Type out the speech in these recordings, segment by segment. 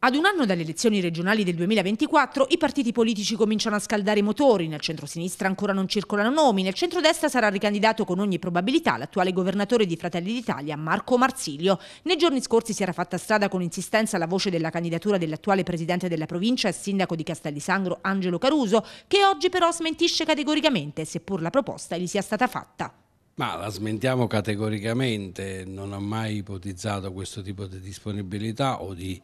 Ad un anno dalle elezioni regionali del 2024 i partiti politici cominciano a scaldare i motori, nel centro-sinistra ancora non circolano nomi, nel centro-destra sarà ricandidato con ogni probabilità l'attuale governatore di Fratelli d'Italia Marco Marsilio. Nei giorni scorsi si era fatta strada con insistenza la voce della candidatura dell'attuale presidente della provincia e sindaco di Castellisangro Angelo Caruso, che oggi però smentisce categoricamente, seppur la proposta gli sia stata fatta. Ma la smentiamo categoricamente, non ha mai ipotizzato questo tipo di disponibilità o di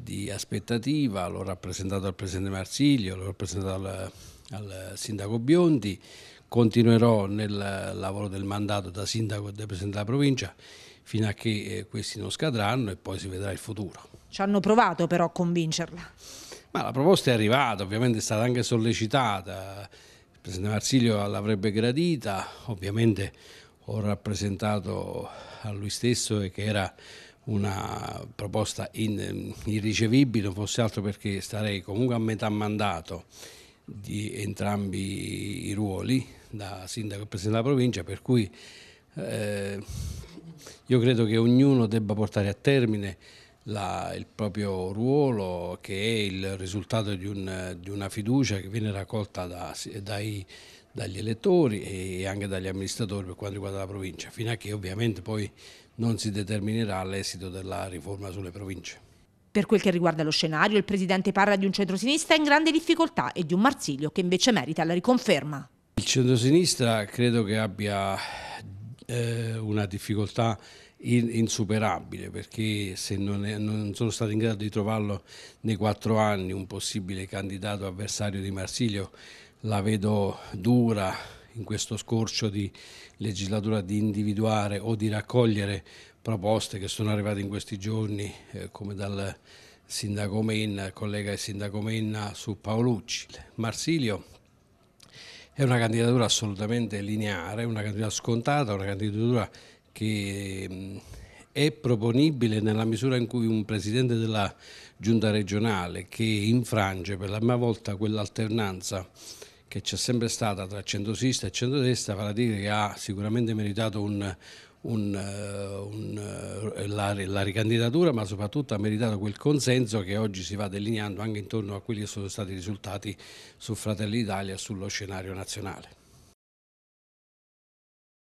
di aspettativa, l'ho rappresentato al Presidente Marsiglio, l'ho rappresentato al, al Sindaco Biondi, continuerò nel lavoro del mandato da Sindaco e da Presidente della Provincia fino a che eh, questi non scadranno e poi si vedrà il futuro. Ci hanno provato però a convincerla. Ma la proposta è arrivata, ovviamente è stata anche sollecitata, il Presidente Marsiglio l'avrebbe gradita, ovviamente ho rappresentato a lui stesso e che era una proposta in, irricevibile, non fosse altro perché starei comunque a metà mandato di entrambi i ruoli, da sindaco e presidente della provincia, per cui eh, io credo che ognuno debba portare a termine la, il proprio ruolo, che è il risultato di, un, di una fiducia che viene raccolta da, dai, dagli elettori e anche dagli amministratori per quanto riguarda la provincia, fino a che ovviamente poi non si determinerà l'esito della riforma sulle province. Per quel che riguarda lo scenario, il presidente parla di un centrosinistra in grande difficoltà e di un Marsilio che invece merita la riconferma. Il centrosinistra credo che abbia eh, una difficoltà in, insuperabile perché se non, è, non, sono stato in grado di trovarlo nei quattro anni un possibile candidato avversario di Marsilio la vedo dura in questo scorcio di legislatura di individuare o di raccogliere proposte che sono arrivate in questi giorni eh, come dal sindaco Menna, collega e sindaco Menna su Paolucci. Marsilio è una candidatura assolutamente lineare, una candidatura scontata, una candidatura che è proponibile nella misura in cui un presidente della giunta regionale che infrange per la prima volta quell'alternanza che c'è sempre stata tra centrosista e centrodestra, vale a dire che ha sicuramente meritato un, un, eh, un, eh, la, la, ricandidatura, ma soprattutto ha meritato quel consenso che oggi si va delineando anche intorno a quelli che sono stati i risultati su Fratelli d'Italia e sullo scenario nazionale.